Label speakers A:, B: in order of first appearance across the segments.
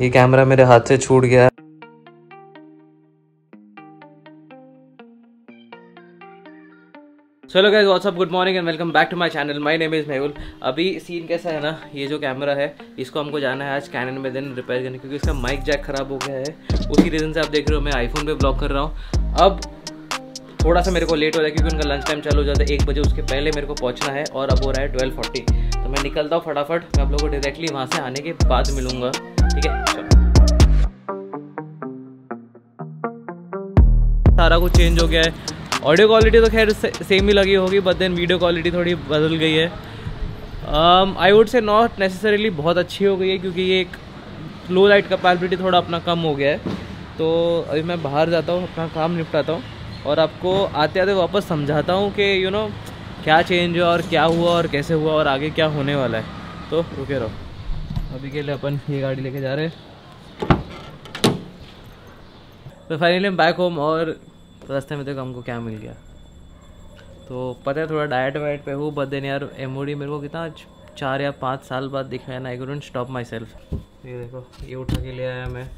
A: ये कैमरा मेरे हाथ से छूट गया चलो guys what's up good morning and welcome back to my channel my name is Mehul अभी सीन कैसा है ना ये जो कैमरा है इसको हमको जाना है आज कैनन में देन रिपेयर करने क्योंकि इसका माइक जैक ख़राब हो गया है उसी रीज़न से आप देख रहे हो मैं आईफोन पे ब्लॉक कर रहा हूँ अब थोड़ा सा मेरे को लेट हो रहा है क्योंकि उनका लंच टाइम चालू हो जाता है एक बजे उसके पहले मेरे को पहुँचना है और अब हो रहा है ट्वेल्व तो मैं निकलता हूँ फटाफट मैं आप लोग को डायरेक्टली वहाँ से आने के बाद मिलूंगा ठीक है सारा कुछ चेंज हो गया है ऑडियो क्वालिटी तो खैर से, सेम ही लगी होगी बट देन वीडियो क्वालिटी थोड़ी बदल गई है I would say not necessarily बहुत अच्छी हो गई है क्योंकि ये एक लो लाइट कैपेबिलिटी थोड़ा अपना कम हो गया है तो अभी मैं बाहर जाता हूँ अपना काम निपटाता हूँ और आपको आते आते वापस समझाता हूँ कि यू you नो know, क्या चेंज हुआ और क्या हुआ और कैसे हुआ और आगे क्या होने वाला है तो रुके रहो अभी के लिए अपन ये गाड़ी लेके जा रहे हैं तो फाइनली हम बैक होम और रास्ते में देखो हमको क्या मिल गया तो पता है थोड़ा डाइट वाइट पे हूँ बट देन यार एम मेरे को कितना चार या पाँच साल बाद दिखा है ना आई गुडेंट स्टॉप माई सेल्फ ये देखो ये उठा के ले आया मैं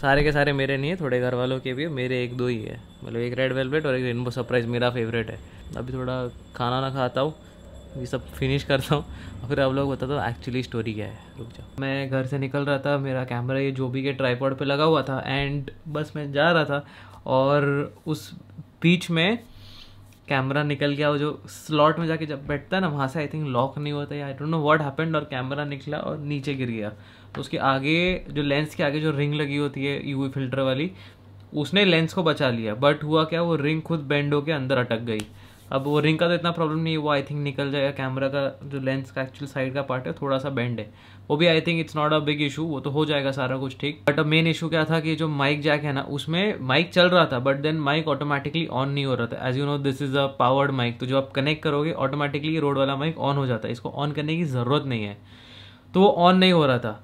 A: सारे के सारे मेरे नहीं है थोड़े घर वालों के भी मेरे एक दो ही है मतलब एक रेड वेलवेट और एक रेनबो सरप्राइज़ मेरा फेवरेट है अभी थोड़ा खाना ना खाता हूँ ये सब फिनिश करता हूँ और फिर आप लोग बता दो एक्चुअली स्टोरी क्या है रुक जाओ मैं घर से निकल रहा था मेरा कैमरा ये जो भी के ट्राईपॉड पे लगा हुआ था एंड बस मैं जा रहा था और उस बीच में कैमरा निकल गया वो जो स्लॉट में जाके जब बैठता है ना वहाँ से आई थिंक लॉक नहीं होता या I don't know what happened और कैमरा निकला और नीचे गिर गया तो उसके आगे जो लेंस के आगे जो रिंग लगी होती है यूवी फिल्टर वाली उसने लेंस को बचा लिया बट हुआ क्या वो रिंग खुद बेंड के अंदर अटक गई अब वो रिंग का तो इतना प्रॉब्लम नहीं है वो आई थिंक निकल जाएगा कैमरा का जो लेंस का एक्चुअल साइड का पार्ट है थोड़ा सा बेंड है वो भी I think it's not a big issue वो तो हो जाएगा सारा कुछ ठीक बट अब मेन इशू क्या था कि जो माइक जैक है ना उसमें माइक चल रहा था but then mic automatically on नहीं हो रहा था as you know this is a powered mic तो जो आप कनेक्ट करोगे ऑटोमेटिकली रोड वाला माइक ऑन हो जाता है इसको ऑन करने की ज़रूरत नहीं है तो वो ऑन नहीं हो रहा था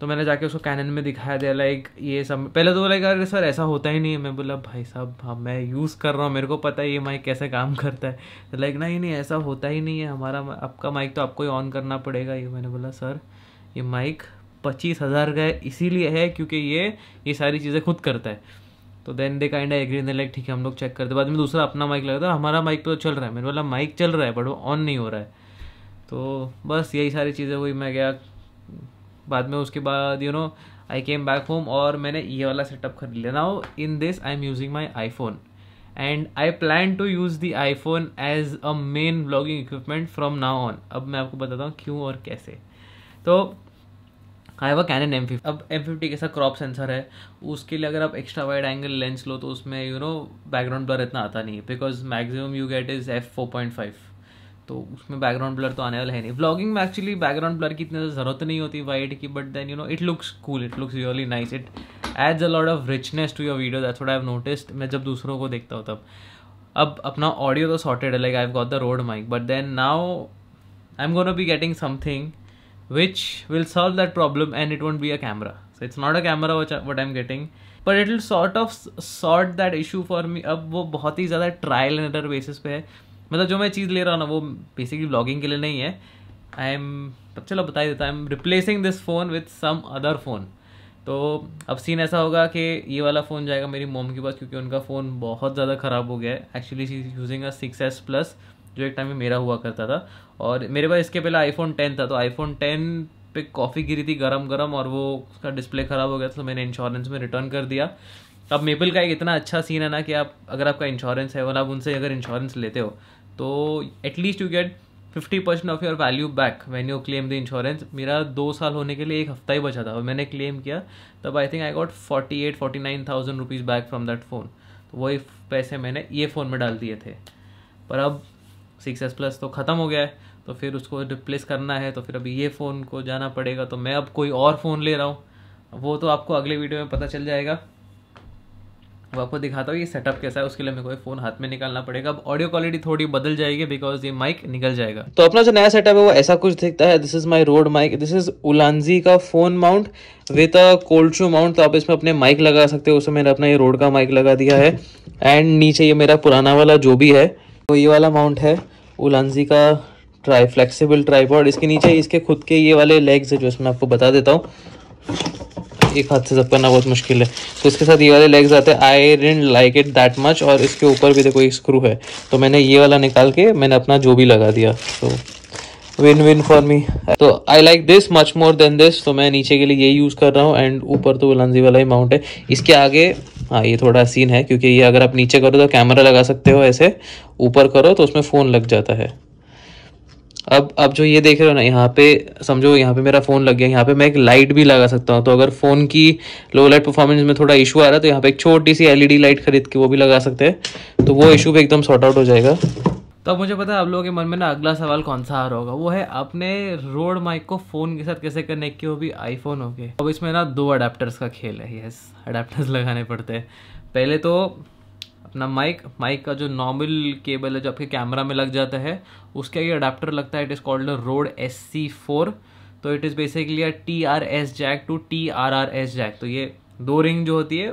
A: तो मैंने जाके उसको कैनन में दिखाया दिया लाइक ये सब पहले तो बोला अरे सर ऐसा होता ही नहीं है मैं बोला भाई साहब हाँ मैं यूज़ कर रहा हूँ मेरे को पता है ये माइक कैसे काम करता है तो लाइक नहीं नहीं ऐसा होता ही नहीं है हमारा आपका माइक तो आपको ही ऑन करना पड़ेगा ये मैंने बोला सर ये माइक पच्चीस हज़ार का इसीलिए है क्योंकि ये ये सारी चीज़ें खुद करता है तो देन दे काइंड एग्री ने लाइक ठीक है हम लोग चेक करते बाद में दूसरा अपना माइक लगा था हमारा माइक तो चल रहा है मैंने बोला माइक चल रहा है बट वो ऑन नहीं हो रहा है तो बस यही सारी चीज़ें हुई मैं गया बाद में उसके बाद you know I came back home और मैंने ये वाला सेटअप खरीद लिया now in this I am using my iPhone and I plan to use the iPhone as a main blogging equipment from now on अब मैं आपको बताता हूँ क्यों और कैसे तो I have a an M fifty अब एम फिफ्टी कैसा क्रॉप सेंसर है उसके लिए अगर आप एक्स्ट्रा वाइड एंगल लेंस लो तो उसमें यू नो बैकग्राउंड ब्लर इतना आता नहीं है because maximum you get is F four point five तो उसमें बैकग्राउंड ब्लर तो आने वाला है नहीं ब्लॉगिंग में एक्चुअली बैकग्राउंड ब्लर की इतनी ज़रूरत नहीं होती वाइट की but then you know it looks cool it looks really nice it adds a lot of richness to your video that's what I have noticed मैं जब दूसरों को देखता हूँ तब अब अपना ऑडियो तो सॉर्टेड है like I have got the Rode mic but then now I am gonna be getting something which will solve that problem and it won't be a camera so it's not a camera what I am getting but it will sort of sort that issue for me अब वो बहुत ही ज़्यादा trial and error basis पे है मतलब जो मैं चीज़ ले रहा हूँ ना वो बेसिकली ब्लॉगिंग के लिए नहीं है आई एम चलो बता ही देता I am replacing this phone with some other phone तो अब सीन ऐसा होगा कि ये वाला फ़ोन जाएगा मेरी मोम के पास क्योंकि उनका फ़ोन बहुत ज़्यादा ख़राब हो गया है actually she using a six S plus जो एक टाइम में मेरा हुआ करता था और मेरे पास इसके पहले आईफोन टेन था तो आईफोन टेन पे कॉफ़ी गिरी थी गरम गरम और वो उसका डिस्प्ले ख़राब हो गया तो मैंने इंश्योरेंस में रिटर्न कर दिया तो अब मेपल का एक इतना अच्छा सीन है ना कि आप अगर आपका इंश्योरेंस है और आप उनसे अगर इंश्योरेंस लेते हो तो at least you get fifty percent of your value back when you claim the insurance मेरा दो साल होने के लिए एक हफ्ता ही बचा था और मैंने क्लेम किया तब I think I got forty eight forty nine thousand rupees back from that phone तो वही पैसे मैंने ये फ़ोन में डाल दिए थे पर अब सिक्स एस प्लस तो ख़त्म हो गया है तो फिर उसको रिप्लेस करना है तो फिर अभी ये फ़ोन को जाना पड़ेगा तो मैं अब कोई और फ़ोन ले रहा हूँ वो तो आपको अगले वीडियो में पता चल जाएगा वो आपको दिखाता हूँ ये सेटअप कैसा है उसके लिए मेरे को फोन हाथ में निकालना पड़ेगा अब ऑडियो क्वालिटी थोड़ी बदल जाएगी बिकॉज ये माइक निकल जाएगा तो अपना जो नया सेटअप है वो ऐसा कुछ दिखता है this is my Rode mic this is Ulanzi का phone mount with a cold shoe mount तो आप इसमें अपने माइक लगा सकते हो उसमें मैंने अपना ये रोड का माइक लगा दिया है एंड नीचे ये मेरा पुराना वाला जो भी है तो ये वाला माउंट है उलानजी का ट्राई फ्लेक्सीबल ट्राईपॉड इसके नीचे इसके खुद के ये वाले लेग्स है जो इसमें आपको बता देता हूँ एक हाथ से सब करना बहुत मुश्किल है तो इसके साथ ये वाले लेग्स आते हैं I don't like it that much और इसके ऊपर भी देखो एक स्क्रू है तो मैंने ये वाला निकाल के मैंने अपना जो भी लगा दिया तो विन विन फॉर मी तो I like this much more than this तो मैं नीचे के लिए ये यूज़ कर रहा हूँ एंड ऊपर तो लंजी वाला ही माउंट है इसके आगे हाँ ये थोड़ा सीन है क्योंकि ये अगर आप नीचे करो तो कैमरा लगा सकते हो ऐसे ऊपर करो तो उसमें फ़ोन लग जाता है अब अब जो ये देख रहे हो ना यहाँ पे समझो यहाँ पे मेरा फ़ोन लग गया यहाँ पे मैं एक लाइट भी लगा सकता हूँ तो अगर फ़ोन की लो लाइट परफॉर्मेंस में थोड़ा इशू आ रहा है तो यहाँ पे एक छोटी सी एलईडी लाइट खरीद के वो भी लगा सकते हैं तो वो इशू भी एकदम सॉर्ट आउट हो जाएगा तो अब मुझे पता है आप लोगों के मन में ना अगला सवाल कौन सा आ रहा होगा वो है अपने रोड माइक को फ़ोन के साथ कैसे कनेक्ट किया वो भी आईफोन हो गए अब इसमें ना दो अडेप्टर्स का खेल है यस अडेप्टर्स लगाने पड़ते हैं पहले तो अपना माइक माइक का जो नॉर्मल केबल है जो आपके कैमरा में लग जाता है उसका ये अडाप्टर लगता है it is called Rode S C four तो it is basically R T R S jack to T R R S jack तो ये दो रिंग जो होती है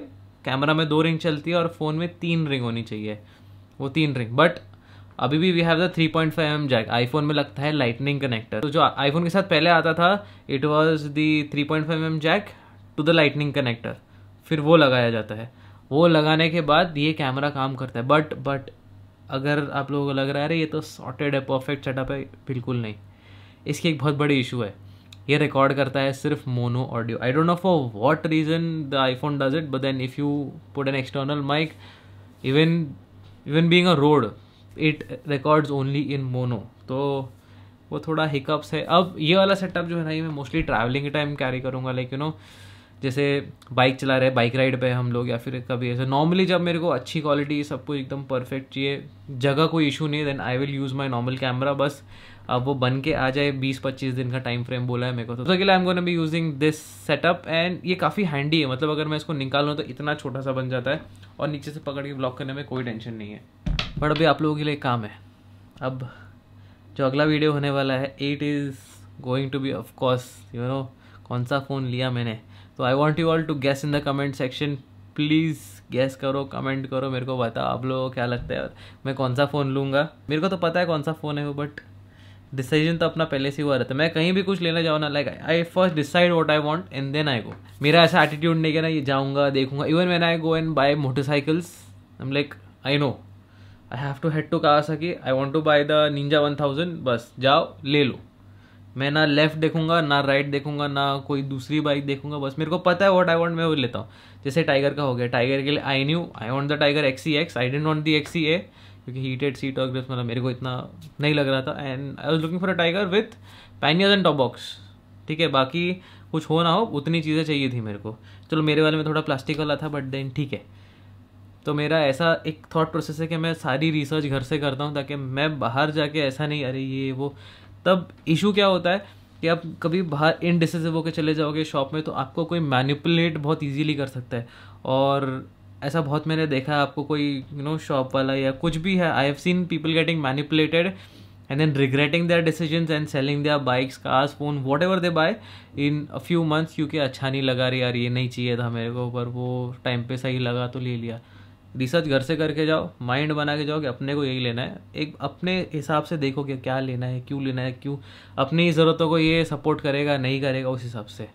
A: कैमरा में दो रिंग चलती है और फ़ोन में तीन रिंग होनी चाहिए वो तीन रिंग बट अभी भी we have the three point five M jack iPhone में लगता है लाइटनिंग कनेक्टर तो जो आईफोन के साथ पहले आता था it was the three point five M jack to the lightning connector फिर वो लगाया जाता है वो लगाने के बाद ये कैमरा काम करता है बट बट अगर आप लोगों को लग रहा है अरे ये तो सॉर्टेड है परफेक्ट सेटअप है बिल्कुल नहीं इसकी एक बहुत बड़ी इशू है ये रिकॉर्ड करता है सिर्फ mono audio I don't know for what reason the iPhone does it but then if you put an external mic even even being a Rode it records only in mono तो वो थोड़ा hiccups है अब ये वाला setup जो है ना ये मैं मोस्टली ट्रैवलिंग टाइम कैरी करूँगा लाइक यू नो जैसे बाइक चला रहे बाइक राइड पे हम लोग या फिर कभी ऐसे नॉर्मली जब मेरे को अच्छी क्वालिटी सब कुछ एकदम परफेक्ट चाहिए जगह कोई इशू नहीं then I will use my normal camera बस अब वो बन के आ जाए बीस पच्चीस दिन का टाइम फ्रेम बोला है मेरे को तो उसके लिए I am gonna be using this setup and ये काफ़ी हैंडी है मतलब अगर मैं इसको निकालूँ तो इतना छोटा सा बन जाता है और नीचे से पकड़ के ब्लॉक करने में कोई टेंशन नहीं है बट अभी आप लोगों के लिए काम है अब जो अगला वीडियो होने वाला है it is going to be of course you know कौन सा फ़ोन लिया मैंने तो I want you all to guess in the comment section please guess करो कमेंट करो मेरे को बताओ आप लोगों को क्या लगता है मैं कौन सा फ़ोन लूँगा मेरे को तो पता है कौन सा फ़ोन है वो बट डिसीजन तो अपना पहले से हुआ रहता है मैं कहीं भी कुछ लेने जाऊँ ना like I first decide what I want and then I go मेरा ऐसा एटीट्यूड नहीं कि ना ये जाऊँगा देखूंगा even man I go and buy motorcycles I'm like I know I have to head to कहा Kawasaki I want to buy the Ninja one thousand बस जाओ ले लो मैं ना लेफ्ट देखूंगा ना राइट देखूंगा ना कोई दूसरी बाइक देखूंगा बस मेरे को पता है वॉट आई वॉन्ट मैं वो लेता हूँ जैसे टाइगर का हो गया टाइगर के लिए I new I want the tiger X C X I डेंट वॉन्ट दी एक्सी ए क्योंकि हीटेड सीट और ग्रिप्स मतलब मेरे को इतना नहीं लग रहा था and I was looking for a tiger with panniers and top box ठीक है बाकी कुछ हो ना हो उतनी चीज़ें चाहिए थी मेरे को चलो मेरे वाले में थोड़ा प्लास्टिक वाला था बट देन ठीक है तो मेरा ऐसा एक थॉट प्रोसेस है कि मैं सारी रिसर्च घर से करता हूँ ताकि मैं बाहर जाके ऐसा नहीं अरे ये वो तब इशू क्या होता है कि आप कभी बाहर इनडिसिसिव होकर चले जाओगे शॉप में तो आपको कोई मैनिपुलेट बहुत ईजीली कर सकता है और ऐसा बहुत मैंने देखा है आपको कोई यू नो शॉप वाला या कुछ भी है I have seen people getting manipulated and then regretting their decision and selling their bikes cars phone whatever they buy in a few months क्योंकि अच्छा नहीं लगा रही यार ये नहीं चाहिए था मेरे को पर वो टाइम पे सही लगा तो ले लिया रिसर्च घर से करके जाओ माइंड बना के जाओ कि अपने को यही लेना है एक अपने हिसाब से देखो कि क्या लेना है क्यों लेना है क्यों अपनी ज़रूरतों को ये सपोर्ट करेगा नहीं करेगा उस हिसाब से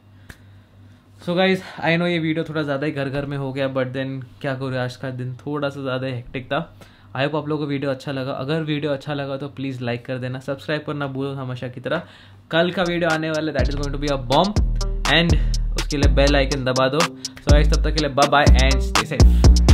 A: सो गाइज आई नो ये वीडियो थोड़ा ज़्यादा ही घर घर में हो गया बट देन क्या करो आज का दिन थोड़ा सा ज़्यादा हेक्टिक था आई होप आप लोगों को वीडियो अच्छा लगा अगर वीडियो अच्छा लगा तो प्लीज़ लाइक कर देना सब्सक्राइब करना भूलो हमेशा की तरह कल का वीडियो आने वाला that is going to be a bomb and उसके लिए बेल आइकन दबा दो सो गाइज तब तक के लिए bye bye and stay safe